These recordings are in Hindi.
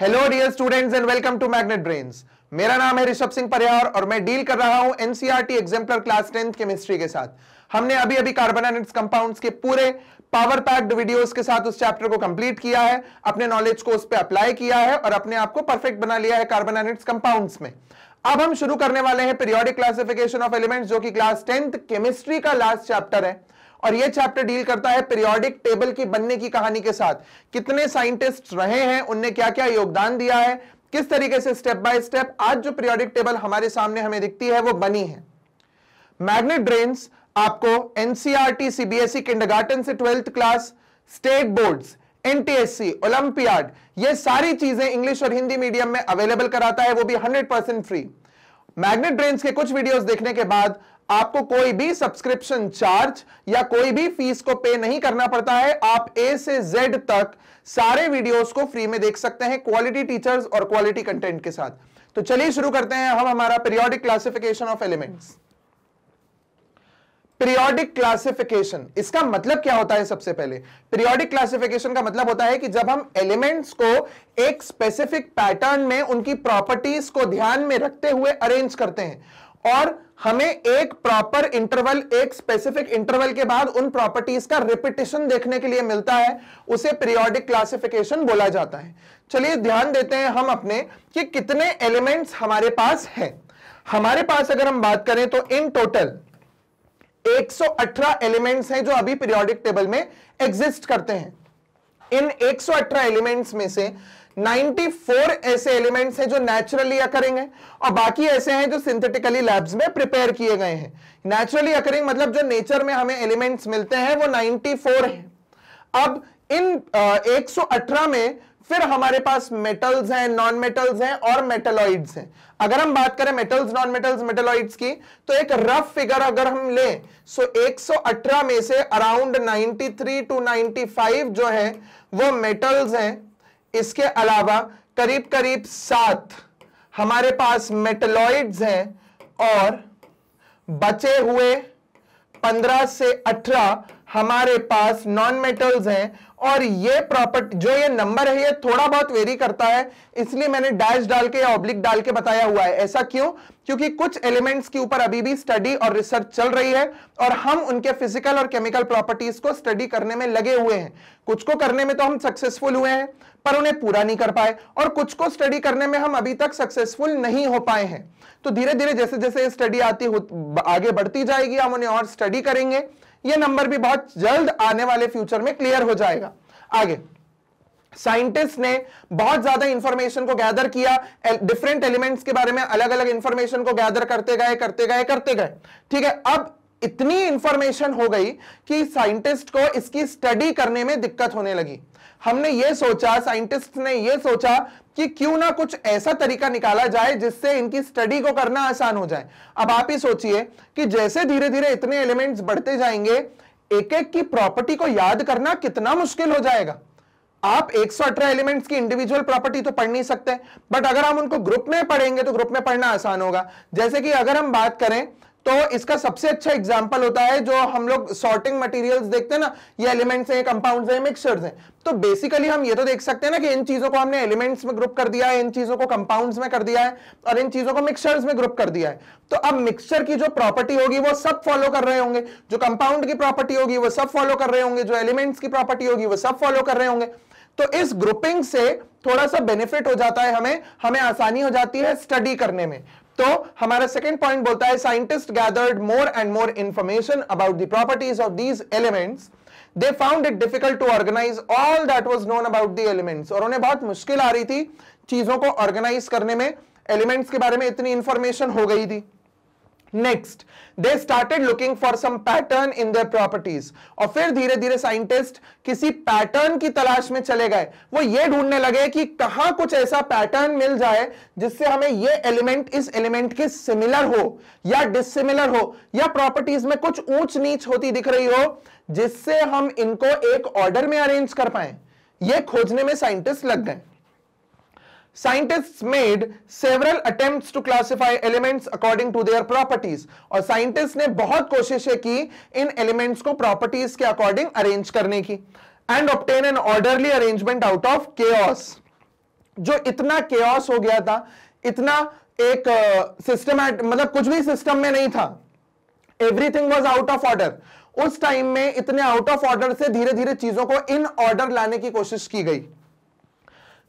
Hello dear students and welcome to Magnet Brains मेरा नाम है ऋषभ सिंह परियार और मैं डील कर रहा हूं NCERT exemplar class tenth chemistry के साथ हमने अभी अभी कार्बन एंड कंपाउंड्स के पूरे पावर पैक्ड वीडियोस के साथ उस चैप्टर को कंप्लीट किया है अपने नॉलेज को उस पर अप्लाई किया है और अपने आप को परफेक्ट बना लिया है कार्बन एंड कंपाउंड्स में अब हम शुरू करने वाले हैं पीरियोडिक क्लासिफिकेशन ऑफ एलिमेंट्स जो कि क्लास टेंथ केमिस्ट्री का लास्ट चैप्टर है और यह चैप्टर डील करता है पीरियोडिक टेबल की बनने की कहानी के साथ कितने साइंटिस्ट रहे हैं उनने क्या क्या योगदान दिया है किस तरीके से स्टेप बाय स्टेप आज जो पीरियोडिक टेबल हमारे सामने हमें दिखती है वो बनी है मैग्नेट ड्रेन आपको एनसीआरटी सीबीएसई किंडरगार्टन से twelfth class state boards NTSE olympiad ये सारी चीजें इंग्लिश और हिंदी मीडियम में अवेलेबल कराता है वो भी 100 परसेंट फ्री मैग्नेट ड्रेन के कुछ वीडियोस देखने के बाद आपको कोई भी सब्सक्रिप्शन चार्ज या कोई भी फीस को पे नहीं करना पड़ता है आप ए से जेड तक सारे वीडियोस को फ्री में देख सकते हैं क्वालिटी टीचर्स और क्वालिटी कंटेंट के साथ तो चलिए शुरू करते हैं हम हमारा periodic classification of elements periodic classification इसका मतलब क्या होता है सबसे पहले पीरियोडिक क्लासिफिकेशन का मतलब होता है कि जब हम एलिमेंट्स को एक स्पेसिफिक पैटर्न में उनकी प्रॉपर्टीज को ध्यान में रखते हुए अरेंज करते हैं और हमें एक प्रॉपर इंटरवल एक स्पेसिफिक इंटरवल के बाद उन प्रॉपर्टीज का रिपीटेशन देखने के लिए मिलता है उसे पीरियोडिक क्लासिफिकेशन बोला जाता है चलिए ध्यान देते हैं हम अपने कि कितने एलिमेंट्स हमारे पास है हमारे पास अगर हम बात करें तो इन टोटल 118 एलिमेंट्स हैं जो अभी पीरियोडिक टेबल में एग्जिस्ट करते हैं इन 118 एलिमेंट्स में से 94 ऐसे एलिमेंट्स हैं जो नेचुरली अकरिंग हैं और बाकी ऐसे हैं जो सिंथेटिकली लैब्स में प्रिपेयर किए गए हैं नेचुरली अकरिंग मतलब जो नेचर में हमें एलिमेंट्स मिलते हैं वो 94 हैं अब इन आ, 118 में फिर हमारे पास मेटल्स हैं नॉन मेटल्स हैं और मेटलॉइड्स हैं अगर हम बात करें मेटल्स नॉन मेटल्स मेटलॉइड्स की तो एक रफ फिगर अगर हम लें सो 118 में से अराउंड 93 टू 95 जो है वो मेटल्स हैं इसके अलावा करीब करीब सात हमारे पास मेटलॉइड्स हैं और बचे हुए पंद्रह से अठारह हमारे पास नॉन मेटल्स हैं और ये प्रॉपर्टी जो ये नंबर है ये थोड़ा बहुत वेरी करता है इसलिए मैंने डैश डाल के या ऑब्लिक डाल के बताया हुआ है ऐसा क्यों क्योंकि कुछ एलिमेंट्स के ऊपर अभी भी स्टडी और रिसर्च चल रही है और हम उनके फिजिकल और केमिकल प्रॉपर्टीज को स्टडी करने में लगे हुए हैं कुछ को करने में तो हम सक्सेसफुल हुए हैं पर उन्हें पूरा नहीं कर पाए और कुछ को स्टडी करने में हम अभी तक सक्सेसफुल नहीं हो पाए हैं तो धीरे धीरे जैसे जैसे स्टडी आती आगे बढ़ती जाएगी हम उन्हें और स्टडी करेंगे ये नंबर भी बहुत जल्द आने वाले फ्यूचर में क्लियर हो जाएगा आगे साइंटिस्ट ने बहुत ज्यादा इंफॉर्मेशन को गैदर किया डिफरेंट एलिमेंट्स के बारे में अलग अलग इंफॉर्मेशन को गैदर करते गए करते गए करते गए ठीक है अब इतनी इंफॉर्मेशन हो गई कि साइंटिस्ट को इसकी स्टडी करने में दिक्कत होने लगी हमने ये सोचा साइंटिस्ट ने ये सोचा कि क्यों ना कुछ ऐसा तरीका निकाला जाए जिससे इनकी स्टडी को करना आसान हो जाए अब आप ही सोचिए कि जैसे धीरे धीरे इतने एलिमेंट्स बढ़ते जाएंगे एक एक की प्रॉपर्टी को याद करना कितना मुश्किल हो जाएगा आप एक एलिमेंट्स की इंडिविजुअल प्रॉपर्टी तो पढ़ नहीं सकते बट अगर हम उनको ग्रुप में पढ़ेंगे तो ग्रुप में पढ़ना आसान होगा जैसे कि अगर हम बात करें तो इसका सबसे अच्छा एग्जाम्पल होता है जो हम लोग सॉर्टिंग मटेरियल्स देखते हैं ना ये एलिमेंट्स हैं कंपाउंड्स हैं मिक्सचर्स हैं तो बेसिकली हम ये तो देख सकते हैं ना कि इन चीजों को हमने एलिमेंट्स में ग्रुप कर दिया है इन चीजों को कंपाउंड्स में कर दिया है और इन चीजों को मिक्सचर्स में ग्रुप कर दिया है तो अब मिक्सचर की जो प्रॉपर्टी होगी वो सब फॉलो कर रहे होंगे जो कंपाउंड की प्रॉपर्टी होगी वो सब फॉलो कर रहे होंगे जो एलिमेंट्स की प्रॉपर्टी होगी वो सब फॉलो कर रहे होंगे तो इस ग्रुपिंग से थोड़ा सा बेनिफिट हो जाता है हमें हमें आसानी हो जाती है स्टडी करने में तो हमारा सेकेंड पॉइंट बोलता है scientist gathered more and more information about the properties of these elements they found it difficult to organise all that was known about the elements और उन्हें बहुत मुश्किल आ रही थी चीजों को ऑर्गेनाइज करने में एलिमेंट्स के बारे में इतनी इंफॉर्मेशन हो गई थी next they started looking for some pattern in their properties और फिर धीरे धीरे साइंटिस्ट किसी पैटर्न की तलाश में चले गए वो ये ढूंढने लगे कि कहां कुछ ऐसा पैटर्न मिल जाए जिससे हमें ये एलिमेंट इस एलिमेंट के सिमिलर हो या डिसिमिलर हो या प्रॉपर्टीज में कुछ ऊंच नीच होती दिख रही हो जिससे हम इनको एक ऑर्डर में अरेंज कर पाए ये खोजने में साइंटिस्ट लग गए scientist made several attempt to classify elements according to their properties और साइंटिस्ट ने बहुत कोशिशें की इन एलिमेंट्स को प्रॉपर्टीज के अकॉर्डिंग अरेंज करने की and obtain an orderly arrangement out of के जो इतना के हो गया था इतना एक सिस्टम uh, मतलब कुछ भी सिस्टम में नहीं था everything was out of order उस टाइम में इतने आउट ऑफ ऑर्डर से धीरे धीरे चीजों को इन ऑर्डर लाने की कोशिश की गई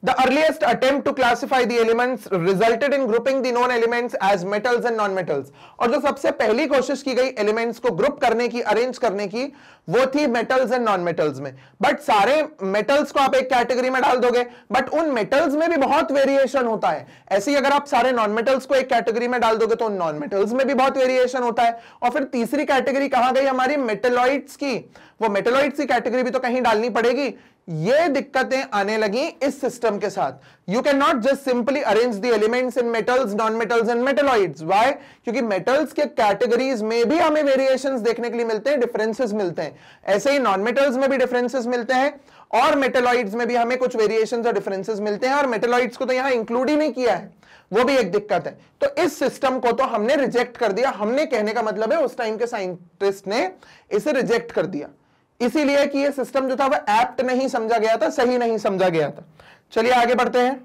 The earliest attempt to classify the elements resulted in grouping the known elements as metals and non-metals. और जो सबसे पहली कोशिश की गई elements को group करने की arrange करने की वो थी metals and non-metals में But सारे metals को आप एक category में डाल दोगे but उन metals में भी बहुत variation होता है ऐसे ही अगर आप सारे non-metals को एक category में डाल दोगे तो non-metals में भी बहुत variation होता है और फिर तीसरी category कहाँ गई हमारी metalloids की वो metalloids की category भी तो कहीं डालनी पड़ेगी ये दिक्कतें आने लगी इस सिस्टम के साथ you can not just simply arrange the elements in metals non metals and metalloids why क्योंकि मेटल्स के कैटेगरीज में भी हमें वेरिएशंस देखने के लिए मिलते हैं डिफरेंसेस मिलते हैं ऐसे ही नॉन मेटल्स में भी डिफरेंसेस मिलते हैं और मेटेलॉइड्स में भी हमें कुछ वेरिएशन और डिफरेंसेस मिलते हैं और मेटेलॉइड्स को तो यहां इंक्लूड ही नहीं किया है वो भी एक दिक्कत है तो इस सिस्टम को तो हमने रिजेक्ट कर दिया हमने कहने का मतलब है उस टाइम के साइंटिस्ट ने इसे रिजेक्ट कर दिया इसीलिए कि ये सिस्टम जो था वह एप्ट नहीं समझा गया था सही नहीं समझा गया था चलिए आगे बढ़ते हैं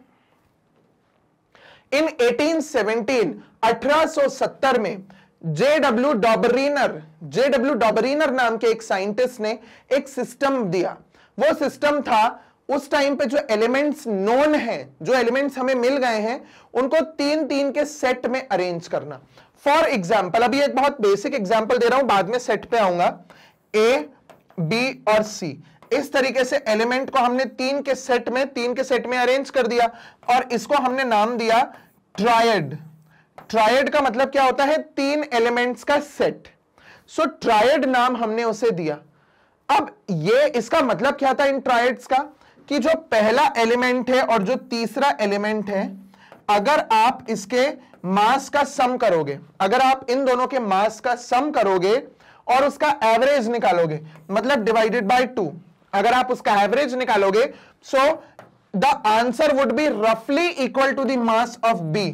इन 1817 1870 में जेडब्ल्यू डॉबरीनर जेडब्ल्यू डॉबरीनर नाम के एक साइंटिस्ट ने एक सिस्टम दिया वो सिस्टम था उस टाइम पे जो एलिमेंट्स नोन है जो एलिमेंट्स हमें मिल गए हैं उनको तीन तीन के सेट में अरेंज करना फॉर एग्जाम्पल अभी एक बहुत बेसिक एग्जाम्पल दे रहा हूं बाद में सेट पे आऊंगा ए बी और सी इस तरीके से एलिमेंट को हमने तीन के सेट में तीन के सेट में अरेंज कर दिया और इसको हमने नाम दिया ट्रायड ट्रायड का मतलब क्या होता है तीन एलिमेंट्स का सेट सो ट्रायड नाम हमने उसे दिया अब ये इसका मतलब क्या था इन ट्रायड्स का कि जो पहला एलिमेंट है और जो तीसरा एलिमेंट है अगर आप इसके मास का सम करोगे अगर आप इन दोनों के मास का सम करोगे और उसका एवरेज निकालोगे मतलब डिवाइडेड बाय टू अगर आप उसका एवरेज निकालोगे so the answer would be रफली equal to the mass of B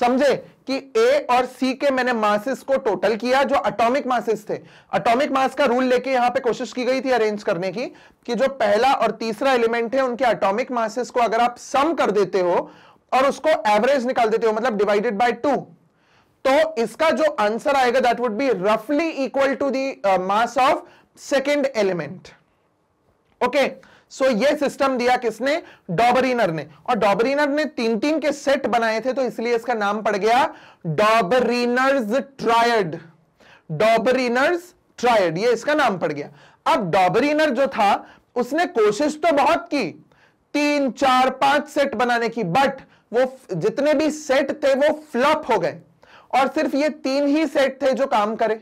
समझे कि ए और सी के मैंने मासेस को टोटल किया जो अटोमिक मासेस थे अटोमिक मास का रूल लेके यहां पे कोशिश की गई थी अरेंज करने की कि जो पहला और तीसरा एलिमेंट है उनके अटोमिक मासेस को अगर आप सम कर देते हो और उसको एवरेज निकाल देते हो मतलब डिवाइडेड बाय टू तो इसका जो आंसर आएगा दैट वुड बी रफली equal to the mass of second element okay so so, ये सिस्टम दिया किसने डॉबरीनर ने और डॉबरीनर ने तीन तीन के सेट बनाए थे तो इसलिए इसका नाम पड़ गया डॉबरिनर्स ट्रायड डॉबरिनर्स ट्रायड ये इसका नाम पड़ गया अब डॉबरीनर जो था उसने कोशिश तो बहुत की तीन चार पांच सेट बनाने की बट वो जितने भी सेट थे वो फ्लॉप हो गए और सिर्फ ये तीन ही सेट थे जो काम करे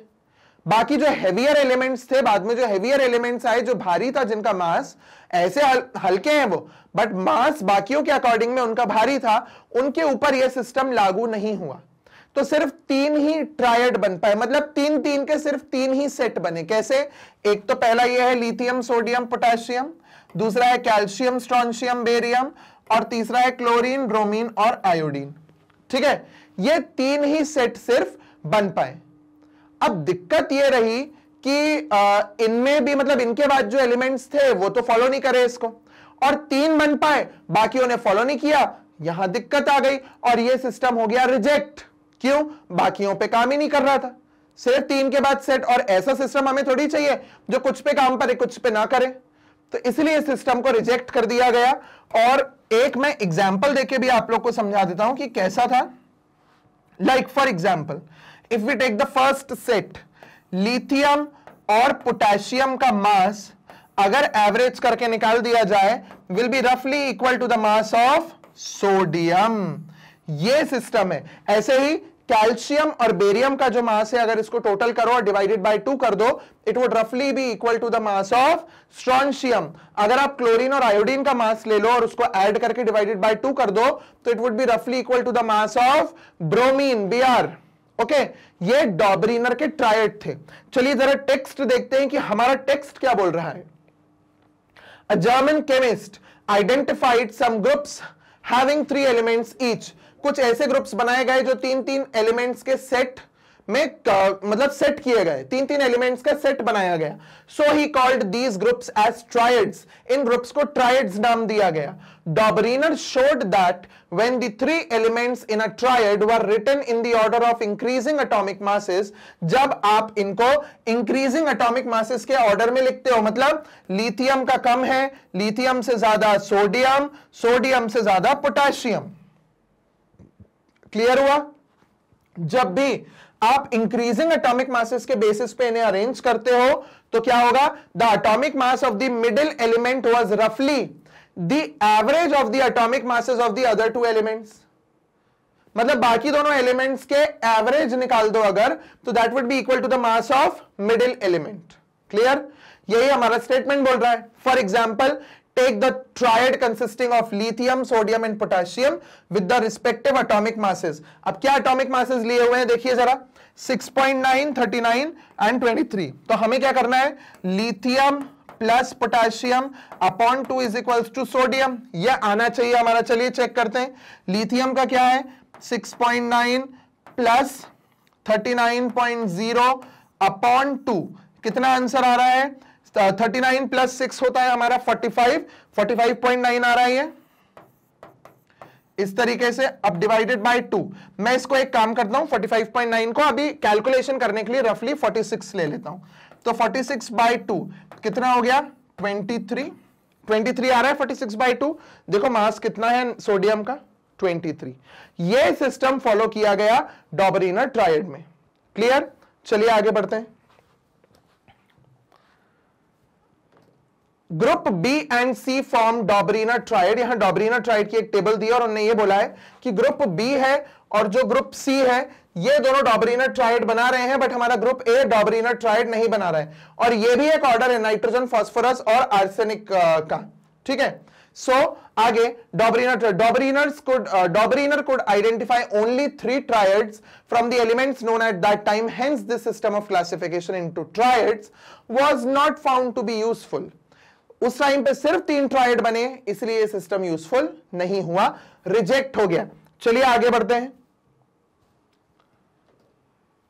बाकी जो हेवियर एलिमेंट्स थे बाद में जो हेवियर एलिमेंट्स आए जो भारी था जिनका मास ऐसे हल्के हैं वो बट मास बाकियों के अकॉर्डिंग में उनका भारी था उनके ऊपर ये सिस्टम लागू नहीं हुआ तो सिर्फ तीन ही ट्रायड बन पाए मतलब तीन तीन के सिर्फ तीन ही सेट बने कैसे एक तो पहला यह है लिथियम सोडियम पोटेशियम दूसरा है कैल्शियम स्ट्रॉन्शियम बेरियम और तीसरा है क्लोरीन ब्रोमीन और आयोडीन ठीक है ये तीन ही सेट सिर्फ बन पाए अब दिक्कत ये रही कि इनमें भी मतलब इनके बाद जो एलिमेंट्स थे वो तो फॉलो नहीं करे इसको और तीन बन पाए बाकी उन्हें फॉलो नहीं किया यहां दिक्कत आ गई और ये सिस्टम हो गया रिजेक्ट क्यों बाकियों पे काम ही नहीं कर रहा था सिर्फ तीन के बाद सेट और ऐसा सिस्टम हमें थोड़ी चाहिए जो कुछ पे काम करे कुछ पे ना करे तो इसलिए इस सिस्टम को रिजेक्ट कर दिया गया और एक मैं एग्जाम्पल देके भी आप लोग को समझा देता हूं कि कैसा था like for example if we take the first set lithium और पोटेशियम का मास अगर एवरेज करके निकाल दिया जाए विल बी रफली equal to the mass of sodium ये सिस्टम है ऐसे ही कैल्शियम और बेरियम का जो मास है अगर इसको टोटल करो और डिवाइडेड बाय टू कर दो इट वुड रफली be equal to the mass of strontium अगर आप क्लोरीन और आयोडीन का मास ले लो और उसको ऐड करके डिवाइडेड बाय टू कर दो तो इट वुड बी रफली equal to the mass of bromine B R okay ये डॉबरीनर के ट्रायड थे चलिए जरा टेक्स्ट देखते हैं कि हमारा टेक्स्ट क्या बोल रहा है a German chemist identified some groups having three elements each कुछ ऐसे ग्रुप्स बनाए गए जो तीन तीन एलिमेंट्स के सेट में मतलब सेट किए गए तीन तीन एलिमेंट्स का सेट बनाया गया so he called these groups as triads इन ग्रुप्स को ट्रायड्स नाम दिया गया Dobereiner showed that when the three elements in a triad were written in the order of increasing atomic masses जब आप इनको इंक्रीजिंग एटॉमिक मासेस के ऑर्डर में लिखते हो मतलब लिथियम का कम है लिथियम से ज्यादा सोडियम सोडियम से ज्यादा पोटेशियम क्लियर हुआ जब भी आप इंक्रीजिंग एटॉमिक मासेस के बेसिस पे इन्हें अरेंज करते हो तो क्या होगा the atomic mass of the middle element was रफली the average of the atomic masses of the other two elements मतलब बाकी दोनों एलिमेंट्स के एवरेज निकाल दो अगर तो that would be equal to the mass of middle element clear यही हमारा स्टेटमेंट बोल रहा है for example take the triad consisting of lithium sodium and potassium with the respective atomic masses ab kya atomic masses liye hue hain dekhiye zara 6.9 39 and 23 to hame kya karna hai lithium plus potassium upon two is equals to sodium ये आना चाहिए हमारा चलिए चेक करते हैं लिथियम का क्या है 6.9 प्लस 39.0 अपॉन टू कितना आंसर आ रहा है थर्टी नाइन प्लस सिक्स होता है हमारा forty five forty five point nine आ रहा है इस तरीके से अब डिवाइडेड बाय टू मैं इसको एक काम करता हूं फोर्टी फाइव पॉइंट नाइन को अभी कैलकुलेशन करने के लिए रफली फोर्टी सिक्स ले लेता हूं तो फोर्टी सिक्स बाई टू कितना हो गया ट्वेंटी थ्री ट्वेंटी थ्री आ रहा है फोर्टी सिक्स बाई टू देखो मास कितना है सोडियम का ट्वेंटी थ्री ये सिस्टम फॉलो किया गया डॉबरीना ट्रायड में क्लियर चलिए आगे बढ़ते हैं group B and C form Dobereiner triad यहां डॉबरीना ट्राइड की एक टेबल दी और उन्होंने ये बोला है कि ग्रुप बी है और जो ग्रुप सी है ये दोनों डॉबरीना ट्राइड बना रहे हैं बट हमारा ग्रुप ए डॉबरीना ट्राइड नहीं बना रहा है और ये भी एक ऑर्डर है नाइट्रोजन फॉस्फोरस और आर्सेनिक का ठीक है सो so, आगे Dobereiner could Dobereiner could identify only three triads from the elements known at that time hence this system of classification into triads was not found to be useful उस टाइम पे सिर्फ तीन ट्राइड बने इसलिए ये सिस्टम यूजफुल नहीं हुआ रिजेक्ट हो गया चलिए आगे बढ़ते हैं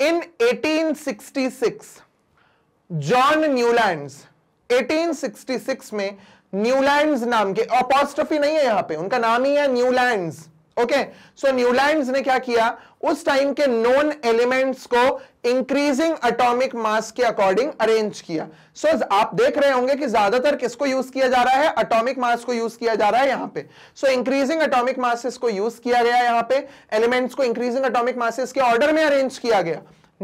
इन 1866 जॉन न्यूलैंड्स 1866 में न्यूलैंड्स नाम के अपॉस्ट्रफी नहीं है यहां पे उनका नाम ही है न्यूलैंड्स ओके सो न्यूलैंड्स ने क्या किया उस टाइम के नॉन एलिमेंट्स को इंक्रीजिंग अटोमिक मास के अकॉर्डिंग अरेंज किया सो so, आप देख रहे होंगे कि ज्यादातर किसको यूज किया जा रहा है अटोमिक मास को यूज किया जा रहा है यहां पे सो इंक्रीजिंग अटोमिक मासेस को यूज किया गया यहां पे एलिमेंट्स को इंक्रीजिंग अटोमिक मासेस के ऑर्डर में अरेंज किया गया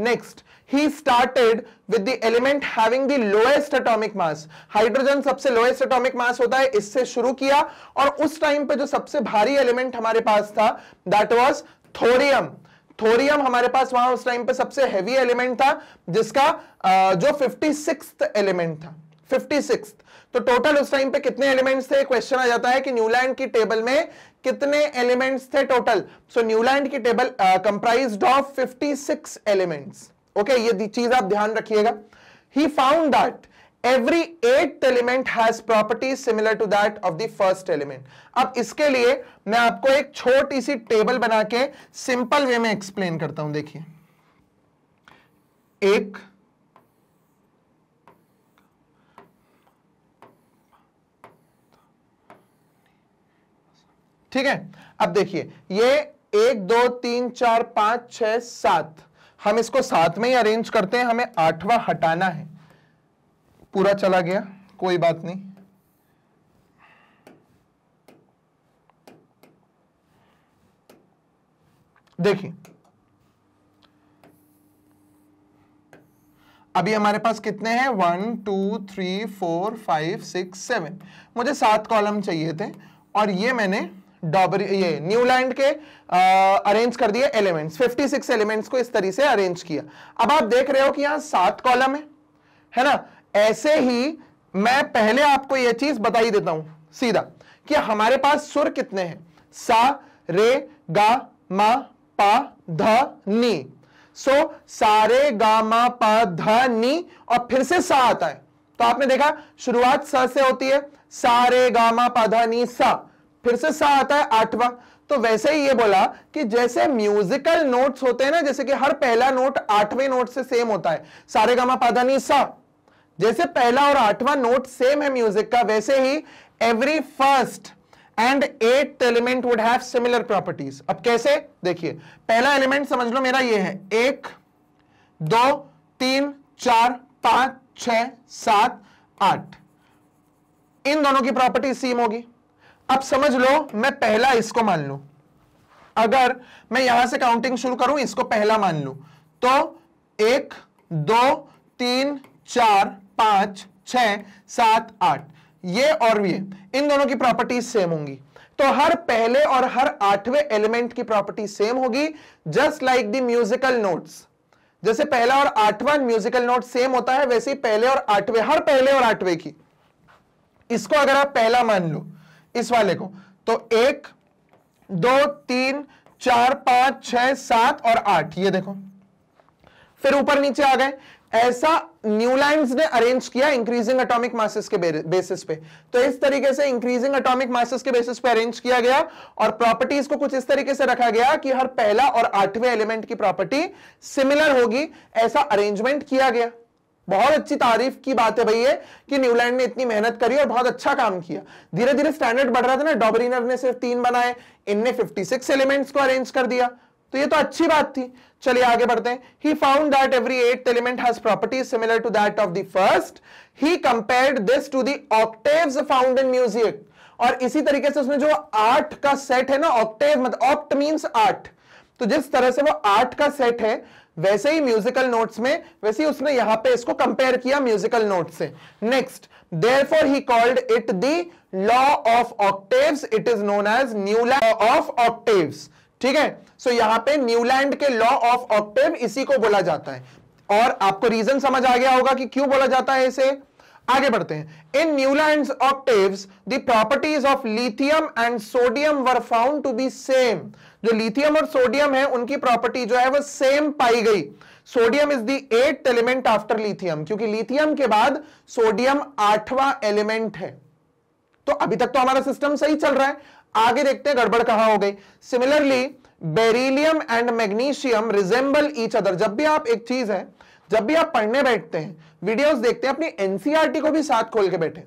next he started with the element having the lowest atomic mass hydrogen सबसे lowest atomic mass होता है इससे शुरू किया और उस टाइम पे जो सबसे भारी एलिमेंट हमारे पास था that was thorium थोरियम हमारे पास वहां उस टाइम पे सबसे हैवी एलिमेंट था जिसका जो फिफ्टी एलिमेंट था फिफ्टी तो टोटल उस टाइम पे कितने एलिमेंट्स थे क्वेश्चन आ जाता है कि न्यूलैंड की टेबल में कितने एलिमेंट्स थे टोटल सो न्यूलैंड की table comprise of 56 elements okay ये चीज आप ध्यान रखिएगा he found that every eight element has property similar to that of the first element अब इसके लिए मैं आपको एक छोटी सी टेबल बना के सिंपल वे में एक्सप्लेन करता हूं देखिए एक ठीक है अब देखिए ये एक दो तीन चार पांच छ सात हम इसको सात में ही अरेंज करते हैं हमें आठवां हटाना है पूरा चला गया कोई बात नहीं देखिए अभी हमारे पास कितने हैं one two three four five six seven मुझे सात कॉलम चाहिए थे और ये मैंने डॉबरी ये न्यूलैंड के अरेंज कर दिए एलिमेंट्स 56 एलिमेंट्स को इस तरीके से अरेंज किया अब आप देख रहे हो कि यहां सात कॉलम है है ना ऐसे ही मैं पहले आपको यह चीज बताई देता हूं सीधा कि हमारे पास सुर कितने हैं सा रे गा मा पा ध नी सो so, सारे गा मा पा ध नी और फिर से सा आता है तो आपने देखा शुरुआत स से होती है सारे गा मा पा ध नी सा फिर से सा आता है आठवां तो वैसे ही ये बोला कि जैसे म्यूजिकल नोट्स होते हैं ना जैसे कि हर पहला नोट आठवें नोट से सेम होता है सारे गामा नी सा जैसे पहला और आठवां नोट सेम है म्यूजिक का वैसे ही every first and eight element would have similar properties अब कैसे देखिए पहला एलिमेंट समझ लो मेरा ये है एक दो तीन चार पांच छ सात आठ इन दोनों की प्रॉपर्टी सेम होगी अब समझ लो मैं पहला इसको मान लू अगर मैं यहां से काउंटिंग शुरू करूं इसको पहला मान लू तो एक दो तीन चार पांच छ सात आठ ये और ये इन दोनों की प्रॉपर्टीज सेम होंगी तो हर पहले और हर आठवें एलिमेंट की प्रॉपर्टी सेम होगी just like the musical notes जैसे पहला और आठवां म्यूजिकल नोट सेम होता है वैसे ही पहले और आठवें हर पहले और आठवें की इसको अगर आप पहला मान लो इस वाले को तो एक दो तीन चार पांच छह सात और आठ ये देखो फिर ऊपर नीचे आ गए ऐसा न्यूलाइंस ने अरेंज किया इंक्रीजिंग अटोमिक मासेस के बेसिस पे तो इस तरीके से इंक्रीजिंग अटोमिक मासेस के बेसिस पे अरेंज किया गया और प्रॉपर्टीज को कुछ इस तरीके से रखा गया कि हर पहला और आठवें एलिमेंट की प्रॉपर्टी सिमिलर होगी ऐसा अरेंजमेंट किया गया बहुत अच्छी तारीफ की बात है भैया कि न्यूलैंड ने इतनी मेहनत करी और बहुत अच्छा काम किया धीरे धीरे स्टैंडर्ड बढ़ रहा था ना डॉबरिनर ने सिर्फ तीन बनाए इनने 56 एलिमेंट्स को अरेंज कर दिया तो ये तो अच्छी बात थी चलिए आगे बढ़ते हैं he found that every eight element has property similar to that of the first he compared this to the octave found in music और इसी तरीके से उसने जो आठ का सेट है ना ऑक्टेव मतलब ऑक्ट मींस आठ तो जिस तरह से वो आठ का सेट है वैसे ही म्यूजिकल नोट्स में वैसे ही उसने यहां पे इसको कंपेयर किया म्यूजिकल नोट से next therefore he he called it law of octave it is known as new law of octaves ठीक है सो यहां पे न्यूलैंड के लॉ ऑफ ऑक्टेव इसी को बोला जाता है और आपको रीजन समझ आ गया होगा कि क्यों बोला जाता है इसे आगे बढ़ते हैं in Newland octaves the properties of lithium and sodium were found to be same जो लिथियम और सोडियम है उनकी प्रॉपर्टी जो है वो सेम पाई गई sodium is the eight element after lithium क्योंकि लिथियम के बाद सोडियम आठवां एलिमेंट है तो अभी तक तो हमारा सिस्टम सही चल रहा है आगे देखते हैं गड़बड़ कहा हो गई similarly beryllium and magnesium resemble each other जब भी आप एक चीज है जब भी आप पढ़ने बैठते हैं वीडियोस देखते हैं अपनी एनसीआरटी e को भी साथ खोल के बैठे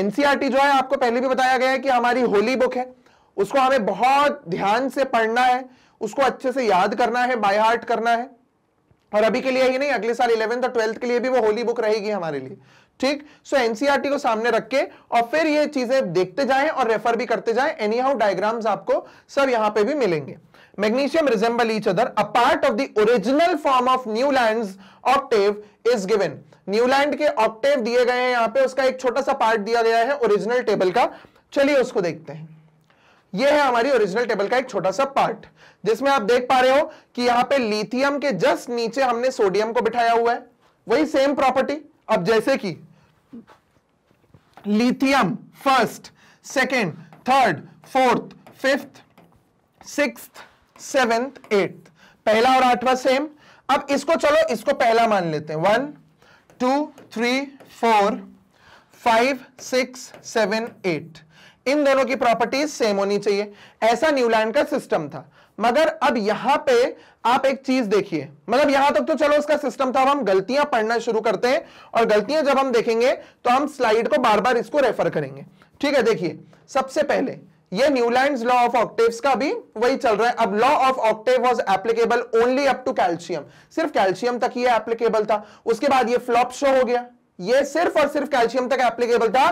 एनसीआरटी e जो है आपको पहले भी बताया गया है कि हमारी होली बुक है उसको हमें बहुत ध्यान से पढ़ना है उसको अच्छे से याद करना है बाय हार्ट करना है और अभी के लिए ही नहीं अगले साल इलेवेंथ और ट्वेल्थ के लिए भी वो होली बुक रहेगी हमारे लिए ठीक सो एनसीआरटी e को सामने रख के और फिर ये चीजें देखते जाएं और रेफर भी करते जाएं एनी हाउ डायग्राम आपको सब यहां पे भी मिलेंगे magnesium resemble each other a part of the original form of newlands octave is given Newland के ऑक्टेव दिए गए हैं यहां पे उसका एक छोटा सा पार्ट दिया गया है ओरिजिनल टेबल का चलिए उसको देखते हैं यह है हमारी ओरिजिनल टेबल का एक छोटा सा पार्ट जिसमें आप देख पा रहे हो कि यहां पे लिथियम के जस्ट नीचे हमने सोडियम को बिठाया हुआ है वही सेम प्रॉपर्टी अब जैसे कि lithium first second third fourth fifth six seventh eight पहला और आठवां सेम अब इसको चलो इसको पहला मान लेते हैं one two three four five six seven eight इन दोनों की प्रॉपर्टीज सेम होनी चाहिए ऐसा न्यूलैंड का सिस्टम था मगर अब यहां पे आप एक चीज देखिए मतलब यहां तक तो चलो उसका सिस्टम था अब हम गलतियां पढ़ना शुरू करते हैं और गलतियां जब हम देखेंगे तो हम स्लाइड को बार बार इसको रेफर करेंगे ठीक है देखिए सबसे पहले ये न्यूलैंड लॉ ऑफ ऑक्टेव का भी वही चल रहा है अब law of octave was applicable only up to calcium सिर्फ कैल्शियम तक ये एप्लीकेबल था उसके बाद ये फ्लॉप शो हो गया ये सिर्फ और सिर्फ कैल्शियम तक एप्लीकेबल था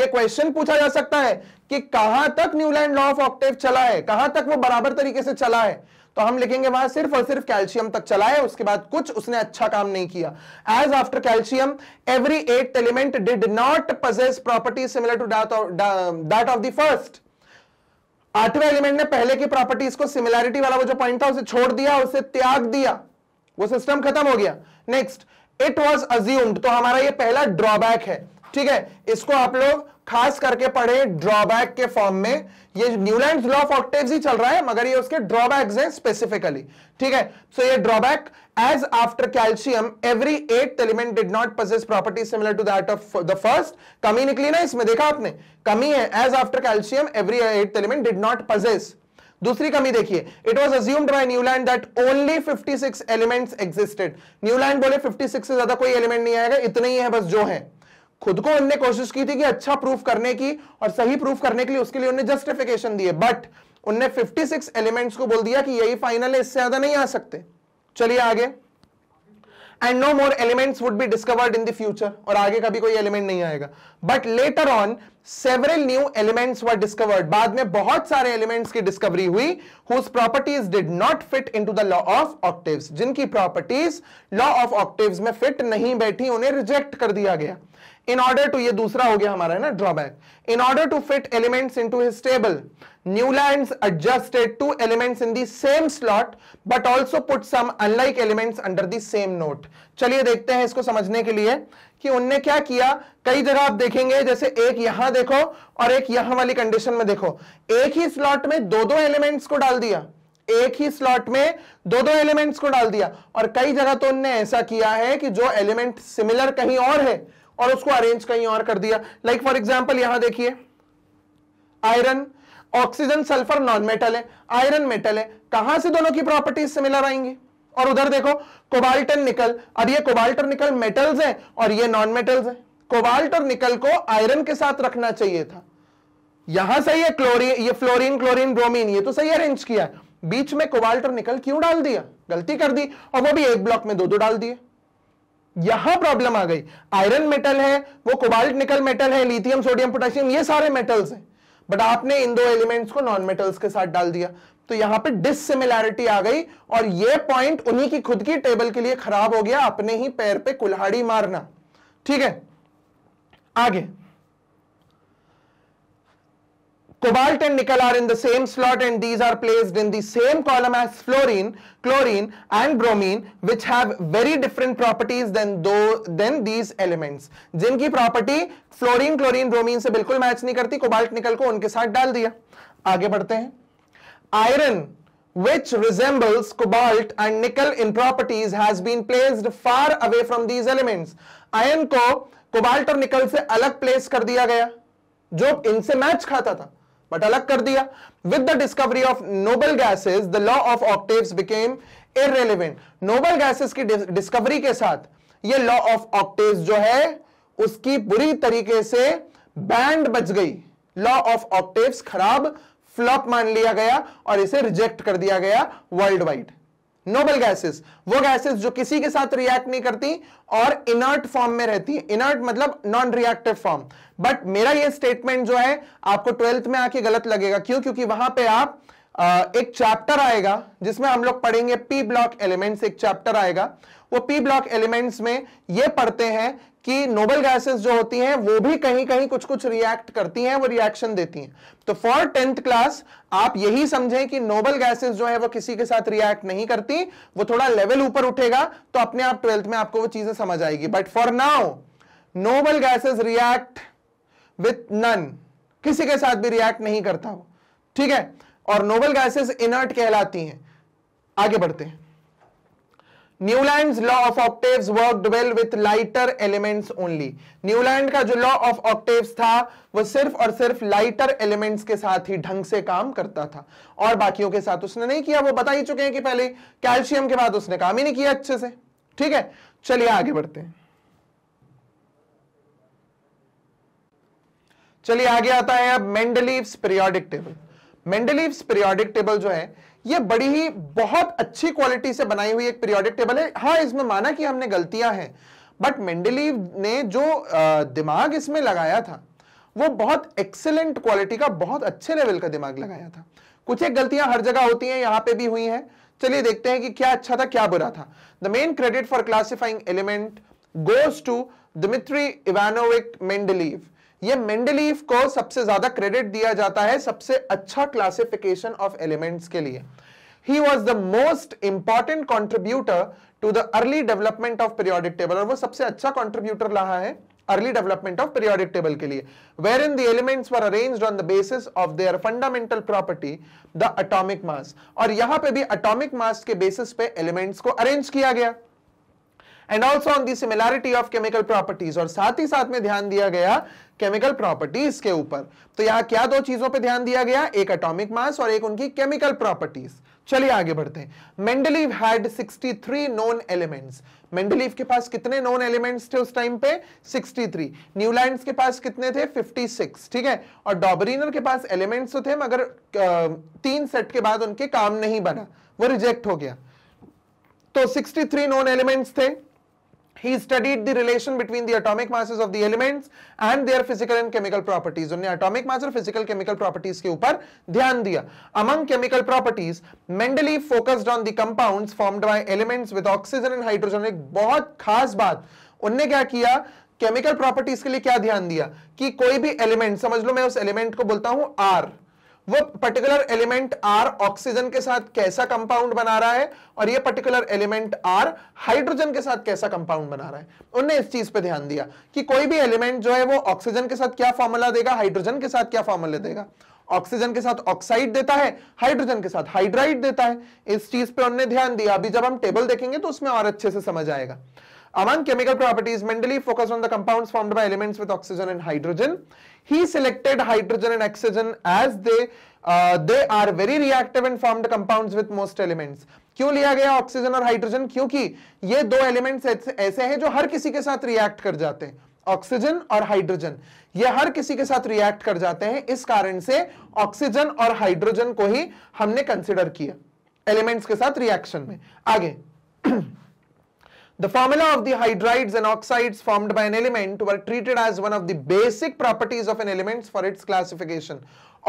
ये क्वेश्चन पूछा जा सकता है कि कहां तक न्यूलैंड लॉ ऑफ ऑक्टेव चला है कहां तक वो बराबर तरीके से चला है तो हम लिखेंगे वहां सिर्फ और सिर्फ कैल्शियम तक चलाए उसके बाद कुछ उसने अच्छा काम नहीं किया as after calcium every eight element did not possess property similar to that of the first आठवें एलिमेंट ने पहले की प्रॉपर्टीज को सिमिलैरिटी वाला वो जो पॉइंट था उसे छोड़ दिया उसे त्याग दिया वो सिस्टम खत्म हो गया नेक्स्ट इट वॉज अज्यूम्ड तो हमारा ये पहला ड्रॉबैक है ठीक है इसको आप लोग खास करके पढ़े ड्रॉबैक के फॉर्म में ये न्यूलैंड लॉ ऑफ ऑक्टेव ही चल रहा है मगर ये उसके ड्रॉबैक्स हैं स्पेसिफिकली ठीक है सो so ये drawback as after calcium every eight element did not possess property similar to that of the first कमी निकली ना इसमें देखा आपने कमी है as after calcium every eight element did not possess दूसरी कमी देखिए it was assumed by Newland that only 56 elements existed Newland बोले 56 से ज्यादा कोई एलिमेंट नहीं आएगा इतने ही है बस जो है खुद को उनने कोशिश की थी कि अच्छा प्रूफ करने की और सही प्रूफ करने के लिए उसके लिए उन्हें जस्टिफिकेशन दिए बट उनने 56 एलिमेंट्स को बोल दिया कि यही फाइनल है इससे ज्यादा नहीं आ सकते चलिए आगे and no more elements would be discovered in the future और आगे कभी कोई एलिमेंट नहीं आएगा but later on several new elements were discovered बाद में बहुत सारे एलिमेंट्स की डिस्कवरी हुई whose properties did not fit in to the law of octave जिनकी प्रॉपर्टीज लॉ ऑफ ऑक्टिव में फिट नहीं बैठी उन्हें रिजेक्ट कर दिया गया इन ऑर्डर टू ये दूसरा हो गया हमारा ना drawback in order to fit elements into his table Newlands adjusted two elements in the same slot but also put some unlike elements under the same note चलिए देखते हैं इसको समझने के लिए कि उनने क्या किया कई जगह आप देखेंगे जैसे एक यहां देखो और एक यहां वाली कंडीशन में देखो एक ही स्लॉट में दो दो एलिमेंट्स को डाल दिया एक ही स्लॉट में दो दो एलिमेंट्स को डाल दिया और कई जगह तो उनने ऐसा किया है कि जो एलिमेंट सिमिलर कहीं और है और उसको अरेंज कहीं और कर दिया लाइक फॉर एग्जाम्पल यहां देखिए iron oxygen sulphur non metal है आयरन मेटल है कहां से दोनों की प्रॉपर्टीज सिमिलर आएंगी और उधर देखो कोबाल्ट एंड निकल और ये कोबाल्ट और निकल मेटल्स हैं और ये नॉन मेटल्स हैं कोबाल्ट और निकल को आयरन के साथ रखना चाहिए था यहां सही है क्लोरीन ये फ्लोरीन क्लोरीन ब्रोमीन ये तो सही अरेंज किया है बीच में कोबाल्ट और निकल क्यों डाल दिया गलती कर दी और वो भी एक ब्लॉक में दो दो डाल दिए यहां प्रॉब्लम आ गई आयरन मेटल है वो कोबाल्ट निकल मेटल है लिथियम सोडियम पोटेशियम ये सारे मेटल्स हैं बट आपने इन दो एलिमेंट्स को नॉन मेटल्स के साथ डाल दिया तो यहां पे डिसिमिलैरिटी आ गई और ये पॉइंट उन्हीं की खुद की टेबल के लिए खराब हो गया अपने ही पैर पे कुल्हाड़ी मारना ठीक है आगे cobalt and nickel are in the same slot and these are placed in the same column as fluorine, chlorine and bromine which have very different properties than though than these elements. जिनकी property fluorine, chlorine, bromine se bilkul match nahi karti cobalt, nickel ko unke sath dal diya aage badhte hain iron which resembles cobalt and nickel in properties has been placed far away from these elements. Iron ko cobalt aur nickel se alag place kar diya gaya jo inse match khata tha but अलग कर दिया with the discovery of noble gases the law of octaves became irrelevant noble gases की डिस्कवरी के साथ ये लॉ ऑफ ऑक्टेव्स जो है उसकी बुरी तरीके से बैंड बच गई लॉ ऑफ ऑक्टेव्स खराब फ्लॉप मान लिया गया और इसे रिजेक्ट कर दिया गया वर्ल्ड वाइड नोबल गैसेस वो गैसेस जो किसी के साथ रिएक्ट नहीं करती और इनर्ट फॉर्म में रहती इनर्ट मतलब नॉन रिएक्टिव फॉर्म बट मेरा ये स्टेटमेंट जो है आपको ट्वेल्थ में आके गलत लगेगा क्यों क्योंकि वहां पे आप आ, एक चैप्टर आएगा जिसमें हम लोग पढ़ेंगे पी ब्लॉक एलिमेंट्स एक चैप्टर आएगा वो पी ब्लॉक एलिमेंट्स में ये पढ़ते हैं कि नोबल गैसेस जो होती हैं वो भी कहीं कहीं कुछ कुछ रिएक्ट करती हैं वो रिएक्शन देती हैं तो फॉर टेंथ क्लास आप यही समझें कि नोबल गैसेस जो है वो किसी के साथ रिएक्ट नहीं करती वो थोड़ा लेवल ऊपर उठेगा तो अपने आप ट्वेल्थ में आपको वो चीजें समझ आएगी but for now noble gases react with none किसी के साथ भी रिएक्ट नहीं करता हो ठीक है और नोबल गैसेस इनर्ट कहलाती हैं आगे बढ़ते हैं Newland law of octave work well with lighter elements only Newland का जो लॉ ऑफ ऑक्टेव था वो सिर्फ और सिर्फ लाइटर एलिमेंट्स के साथ ही ढंग से काम करता था और बाकियों के साथ उसने नहीं किया वो बता ही चुके हैं कि पहले कैल्शियम के बाद उसने काम ही नहीं किया अच्छे से ठीक है चलिए आगे बढ़ते हैं चलिए आगे आता है अब Mendeleev's periodic table Mendeleev's periodic table जो है ये बड़ी ही बहुत अच्छी क्वालिटी से बनाई हुई एक पीरियोडिक टेबल है हाँ इसमें माना कि हमने गलतियां हैं बट मेंडलीव ने जो दिमाग इसमें लगाया था वो बहुत एक्सेलेंट क्वालिटी का बहुत अच्छे लेवल का दिमाग लगाया था कुछ एक गलतियां हर जगह होती हैं यहां पे भी हुई हैं चलिए देखते हैं कि क्या अच्छा था क्या बुरा था the main credit for classifying element goes to Dmitri Ivanovich Mendeleev ये मेंडलीफ को सबसे ज्यादा क्रेडिट दिया जाता है सबसे अच्छा क्लासिफिकेशन ऑफ एलिमेंट्स के लिए he was the most important contributor to the early development of periodic table और वो सबसे अच्छा कॉन्ट्रीब्यूटर रहा है early development of periodic table के लिए where in the elements were arranged on the basis of their fundamental property the atomic mass और यहां पे भी अटोमिक मास के बेसिस पे एलिमेंट्स को अरेन्ज किया गया and also on the similarity of chemical properties और साथ ही साथ में ध्यान दिया गया केमिकल प्रॉपर्टीज के ऊपर तो यहाँ क्या दो चीजों पर ध्यान दिया गया एक एटॉमिक मास और एक उनकी केमिकल प्रॉपर्टीज चलिए आगे बढ़ते हैं Mendeleev had 63 known elements Mendeleev के पास कितने नॉन एलिमेंट्स थे उस टाइम पे 63 न्यूलैंड्स के पास कितने थे 56 ठीक है और डॉबरीनर के पास एलिमेंट्स तो थे मगर तीन सेट के बाद उनके काम नहीं बना वो रिजेक्ट हो गया तो 63 नॉन एलिमेंट्स थे he studied the relation between the atomic masses of the elements and their physical and chemical properties unne atomic mass aur physical chemical properties ke upar dhyan diya among chemical properties Mendeleev focused on the compounds formed by elements with oxygen and hydrogen ek bahut khas baat unne kya kiya chemical properties ke liye kya dhyan diya ki koi bhi element samajh lo main us element ko bolta hu r वो पर्टिकुलर एलिमेंट आर ऑक्सीजन के साथ कैसा कंपाउंड बना रहा है और ये पर्टिकुलर एलिमेंट आर हाइड्रोजन के साथ कैसा कंपाउंड बना रहा है उनने इस चीज पे ध्यान दिया कि कोई भी एलिमेंट जो है वो ऑक्सीजन के साथ क्या फॉर्मूला देगा हाइड्रोजन के साथ क्या फॉर्मूला देगा ऑक्सीजन के साथ ऑक्साइड देता है हाइड्रोजन के साथ हाइड्राइड देता है इस चीज पे उनने ध्यान दिया अभी जब हम टेबल देखेंगे तो उसमें और अच्छे से समझ आएगा Among chemical properties, Mendeleev focused on the compounds formed by elements with oxygen and hydrogen. He selected hydrogen and oxygen as they uh, they are very reactive and formed compounds with most elements. क्यों लिया गया ऑक्सीजन और हाइड्रोजन क्योंकि ये दो एलिमेंट्स ऐसे हैं जो हर किसी के साथ रिएक्ट कर जाते हैं ऑक्सीजन और हाइड्रोजन ये हर किसी के साथ रिएक्ट कर जाते हैं इस कारण से ऑक्सीजन और हाइड्रोजन को ही हमने कंसिडर किया एलिमेंट्स के साथ रिएक्शन में आगे The formula of the hydrides and oxides formed by an element were treated as one of the basic properties of an element for its classification.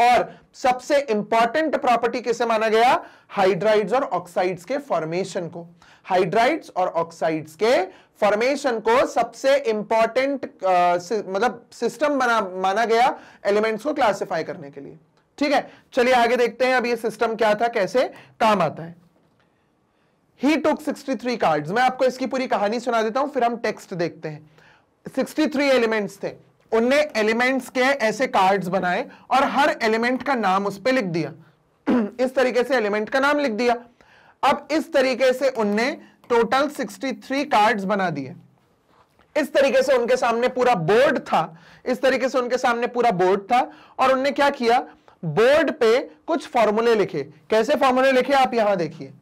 और सबसे इंपॉर्टेंट प्रॉपर्टी किसे माना गया हाइड्राइड्स और ऑक्साइड्स के फॉर्मेशन को हाइड्राइड्स और ऑक्साइड्स के फॉर्मेशन को सबसे इंपॉर्टेंट uh, सि, मतलब सिस्टम बना माना गया एलिमेंट्स को क्लासिफाई करने के लिए ठीक है चलिए आगे देखते हैं अब ये सिस्टम क्या था कैसे काम आता है ही टुक 63 कार्ड्स मैं आपको इसकी पूरी कहानी सुना देता हूं फिर हम टेक्स्ट देखते हैं 63 एलिमेंट्स थे उनने एलिमेंट्स के ऐसे कार्ड्स बनाए और हर एलिमेंट का नाम उस पर लिख दिया इस तरीके से एलिमेंट का नाम लिख दिया अब इस तरीके से उनने टोटल 63 कार्ड्स बना दिए इस तरीके से उनके सामने पूरा बोर्ड था इस तरीके से उनके सामने पूरा बोर्ड था और उनने क्या किया बोर्ड पे कुछ फॉर्मूले लिखे कैसे फॉर्मूले लिखे आप यहां देखिए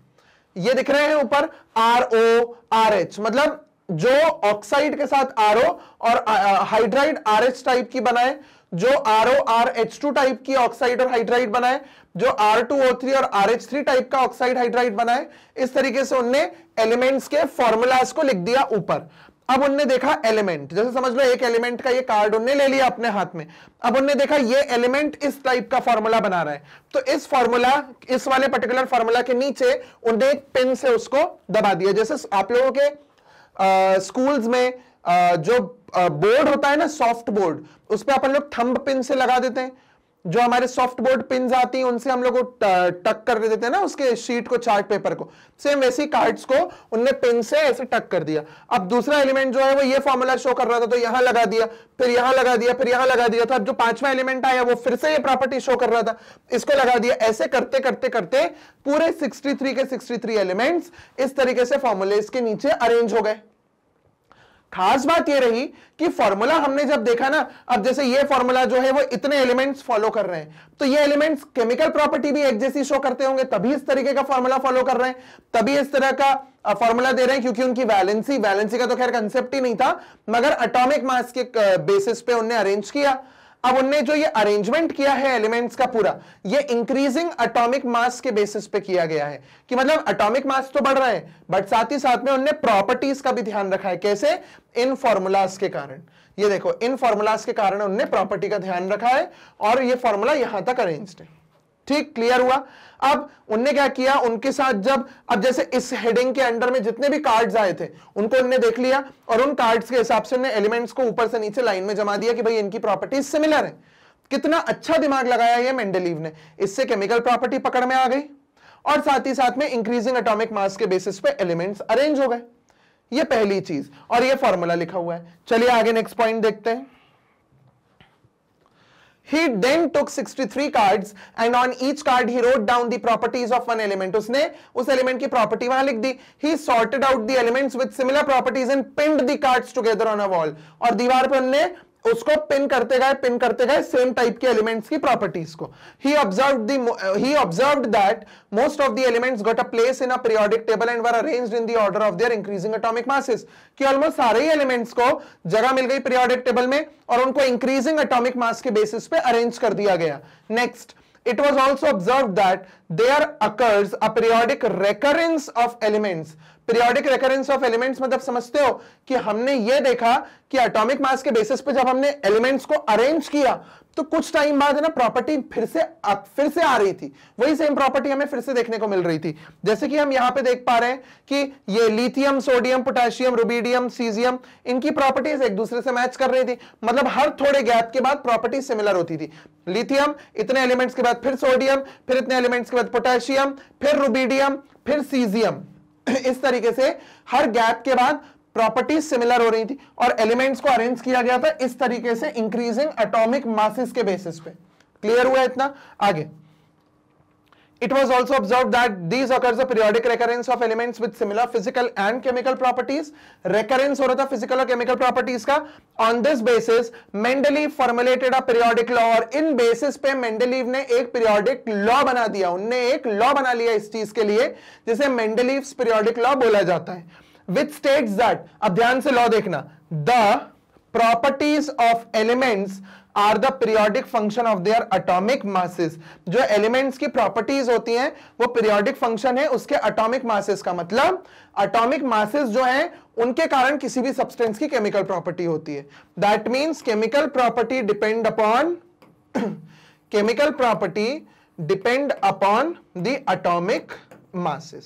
ये दिख रहे हैं ऊपर आर ओ आर एच मतलब जो ऑक्साइड के साथ आर ओ और हाइड्राइड आर एच टाइप की बनाए जो R O R H two type की ऑक्साइड और हाइड्राइड बनाए जो आर टू ओ थ्री और आर एच थ्री टाइप का ऑक्साइड हाइड्राइड बनाए इस तरीके से उनने एलिमेंट्स के फॉर्मूलाज को लिख दिया ऊपर अब उनने देखा एलिमेंट जैसे समझ लो एक एलिमेंट का ये कार्ड उनने ले लिया अपने हाथ में अब उनने देखा ये एलिमेंट इस टाइप का फॉर्मूला बना रहा है तो इस फॉर्मूला इस वाले पर्टिकुलर फॉर्मूला के नीचे उनने एक पेन से उसको दबा दिया जैसे आप लोगों के आ, स्कूल्स में आ, जो बोर्ड होता है ना सॉफ्ट बोर्ड उस पर अपन लोग थम्ब पिन से लगा देते हैं जो हमारे सॉफ्ट बोर्ड पिन आती हैं उनसे हम लोग टक कर देते हैं ना उसके शीट को चार्ट पेपर को सेम वैसी कार्ड्स को उनने पिन से ऐसे टक कर दिया अब दूसरा एलिमेंट जो है वो ये फॉर्मूला शो कर रहा था तो यहां लगा दिया फिर यहां लगा दिया फिर यहां लगा दिया तो अब जो पांचवा एलिमेंट आया वो फिर से ये प्रॉपर्टी शो कर रहा था इसको लगा दिया ऐसे करते करते करते पूरे 63 के 63 एलिमेंट्स इस तरीके से फॉर्मूले के नीचे अरेंज हो गए खास बात यह रही कि फॉर्मूला हमने जब देखा ना अब जैसे ये फॉर्मूला जो है वो इतने एलिमेंट्स फॉलो कर रहे हैं तो ये एलिमेंट्स केमिकल प्रॉपर्टी भी एक जैसी शो करते होंगे तभी इस तरीके का फॉर्मूला फॉलो कर रहे हैं तभी इस तरह का फॉर्मूला दे रहे हैं क्योंकि उनकी वैलेंसी वैलेंसी का तो खैर कंसेप्ट ही नहीं था मगर अटोमिक मास के बेसिस पे उनने अरेंज किया अब उनने जो ये अरेंजमेंट किया है एलिमेंट्स का पूरा ये इंक्रीजिंग अटोमिक मास के बेसिस पे किया गया है कि मतलब अटोमिक मास तो बढ़ रहा है बट साथ ही साथ में उनने प्रॉपर्टीज का भी ध्यान रखा है कैसे इन फॉर्मूलाज के कारण ये देखो इन फॉर्मूलाज के कारण उनने प्रॉपर्टी का ध्यान रखा है और ये फॉर्मूला यहां तक अरेन्ज है ठीक क्लियर हुआ अब उनने क्या किया उनके साथ जब अब जैसे इस हेडिंग के अंडर में जितने भी कार्ड्स आए थे उनको उनने देख लिया और उन कार्ड्स के हिसाब से एलिमेंट्स को ऊपर से नीचे लाइन में जमा दिया कि भाई इनकी प्रॉपर्टीज सिमिलर है कितना अच्छा दिमाग लगाया ये मेंडेलीव ने इससे केमिकल प्रॉपर्टी पकड़ में आ गई और साथ ही साथ में इंक्रीजिंग एटॉमिक मास के बेसिस पे एलिमेंट्स अरेंज हो गए ये पहली चीज और ये फॉर्मूला लिखा हुआ है चलिए आगे नेक्स्ट पॉइंट देखते हैं He then took 63 cards and on each card he wrote down the properties of one element. उसने उस element की property वहां लिख दी. He sorted out the elements with similar properties and pinned the cards together on a wall. और दीवार पर हमने उसको पिन करते गए पिन करते गए सेम टाइप के एलिमेंट्स की प्रॉपर्टीज को ही ऑब्जर्व दी he observe that most of the elements got a place in a periodic table and were arranged in the order of their increasing atomic masses कि ऑलमोस्ट सारे ही एलिमेंट्स को जगह मिल गई पीरियोडिक टेबल में और उनको इंक्रीजिंग एटॉमिक मास के बेसिस पे अरेंज कर दिया गया next it was also observe that there occurs a periodic recurrence of elements periodic recurrence of elements मतलब समझते हो कि हमने ये देखा कि एटॉमिक मास के बेसिस पे जब हमने एलिमेंट्स को अरेंज किया तो कुछ टाइम बाद है ना प्रॉपर्टी फिर से फिर से आ रही थी वही सेम प्रॉपर्टी हमें फिर से देखने को मिल रही थी जैसे कि हम यहां पे देख पा रहे हैं कि ये lithium sodium potassium rubidium caesium इनकी प्रॉपर्टीज एक दूसरे से मैच कर रही थी मतलब हर थोड़े गैप के बाद प्रॉपर्टी सिमिलर होती थी लिथियम इतने एलिमेंट्स के बाद फिर सोडियम फिर इतने एलिमेंट्स के बाद पोटेशियम फिर रुबीडियम फिर सीजियम इस तरीके से हर गैप के बाद प्रॉपर्टीज सिमिलर हो रही थी और एलिमेंट्स को अरेंज किया गया था इस तरीके से इंक्रीजिंग एटॉमिक मासेस के बेसिस पे क्लियर हुआ इतना आगे It was also observed that these occurs a periodic recurrence of elements with similar physical and chemical properties. Recurrence हो रहा था physical or chemical properties ka On this basis, Mendeleev formulated a periodic law or in basis pe Mendeleev ne ek periodic law bana diya unne ek law bana liya is cheez ke liye jise Mendeleev's periodic law bola jata hai Which states that ab dhyan se law dekhna The properties of elements are the periodic function of their atomic masses जो एलिमेंट्स की प्रॉपर्टीज होती हैं वो पीरियोडिक फंक्शन है उसके अटोमिक मासिस का मतलब अटोमिक मासिस जो है उनके कारण किसी भी सब्सटेंस की केमिकल प्रॉपर्टी होती है that means chemical property depend upon chemical property depend upon the atomic masses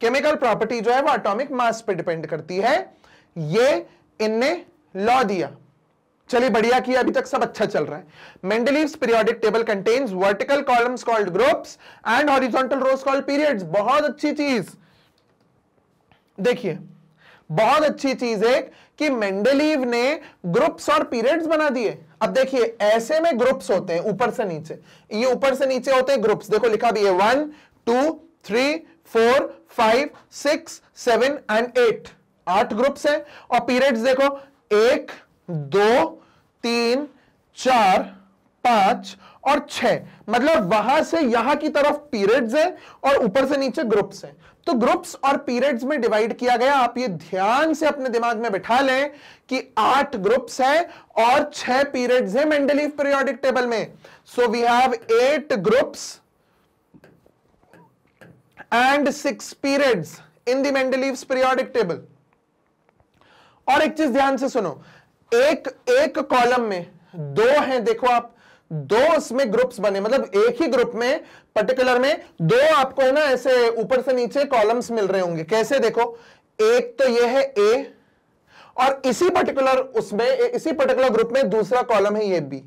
chemical property जो है वो अटोमिक मास पे डिपेंड करती है ये इनने लॉ दिया चलिए बढ़िया किया अभी तक सब अच्छा चल रहा है Mendeleev periodic table contains vertical columns called groups and horizontal rows called periods बहुत अच्छी चीज देखिए बहुत अच्छी चीज है कि मेंडलीव ने ग्रुप्स और पीरियड्स बना दिए अब देखिए ऐसे में ग्रुप्स होते हैं ऊपर से नीचे ये ऊपर से नीचे होते हैं ग्रुप्स देखो लिखा भी है one two three four five six seven and eight आठ ग्रुप्स हैं और पीरियड्स देखो एक दो तीन चार पांच और छ मतलब वहां से यहां की तरफ पीरियड्स है और ऊपर से नीचे ग्रुप्स है तो ग्रुप्स और पीरियड्स में डिवाइड किया गया आप ये ध्यान से अपने दिमाग में बिठा लें कि आठ ग्रुप्स हैं और छह पीरियड्स हैं मेंडलीफ पीरियोडिक टेबल में so we have eight groups and six periods in the Mendeleev's periodic table और एक चीज ध्यान से सुनो एक एक कॉलम में दो हैं देखो आप दो उसमें ग्रुप्स बने मतलब एक ही ग्रुप में पर्टिकुलर में दो आपको ना ऐसे ऊपर से नीचे कॉलम्स मिल रहे होंगे कैसे देखो एक तो ये है ए और इसी पर्टिकुलर उसमें इसी पर्टिकुलर ग्रुप में दूसरा कॉलम है ये बी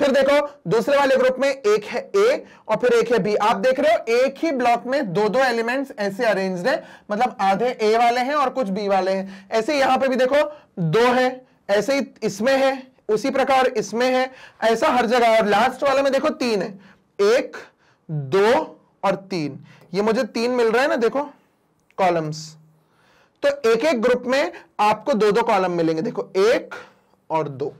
फिर देखो दूसरे वाले ग्रुप में एक है ए और फिर एक है बी आप देख रहे हो एक ही ब्लॉक में दो दो एलिमेंट्स ऐसे अरेंज्ड है मतलब आधे ए वाले हैं और कुछ बी वाले हैं ऐसे यहां पे भी देखो दो है ऐसे ही इसमें है उसी प्रकार इसमें है ऐसा हर जगह और लास्ट वाले में देखो तीन है एक दो और तीन ये मुझे तीन मिल रहा है ना देखो कॉलम्स तो एक एक ग्रुप में आपको दो दो कॉलम मिलेंगे देखो एक और दो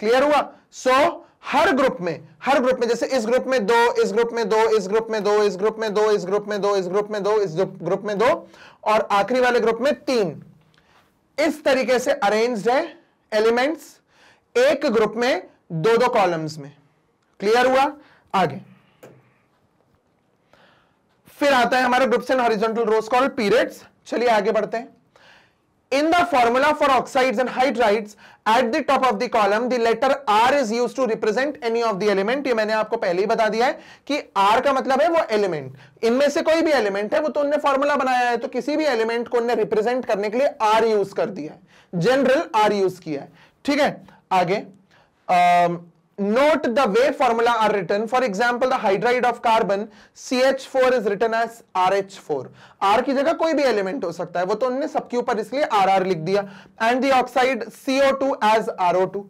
क्लियर हुआ सो so, हर ग्रुप में हर ग्रुप में जैसे इस ग्रुप में दो इस ग्रुप में दो इस ग्रुप में दो इस ग्रुप में दो इस ग्रुप में दो इस ग्रुप में दो इस ग्रुप में दो और आखिरी वाले ग्रुप में तीन इस तरीके से अरेंज्ड है एलिमेंट्स एक ग्रुप में दो दो कॉलम्स में क्लियर हुआ आगे फिर आता है हमारे groups and horizontal rows call periods चलिए आगे बढ़ते हैं In the formula for oxides and hydrides, at the top of the column, the letter R is used to represent any of the element. ये मैंने आपको पहले ही बता दिया है कि R का मतलब है वो एलिमेंट इनमें से कोई भी एलिमेंट है वो तो उनने फॉर्मूला बनाया है तो किसी भी एलिमेंट को उनने रिप्रेजेंट करने के लिए R यूज कर दिया है जनरल R यूज किया है ठीक है आगे we are the for example the hydride of carbon C H four is CH4 is R H four R की जगह कोई भी एलिमेंट हो सकता है वो तो उन्होंने सबके ऊपर इसलिए आर आर लिख दिया and the oxide R O two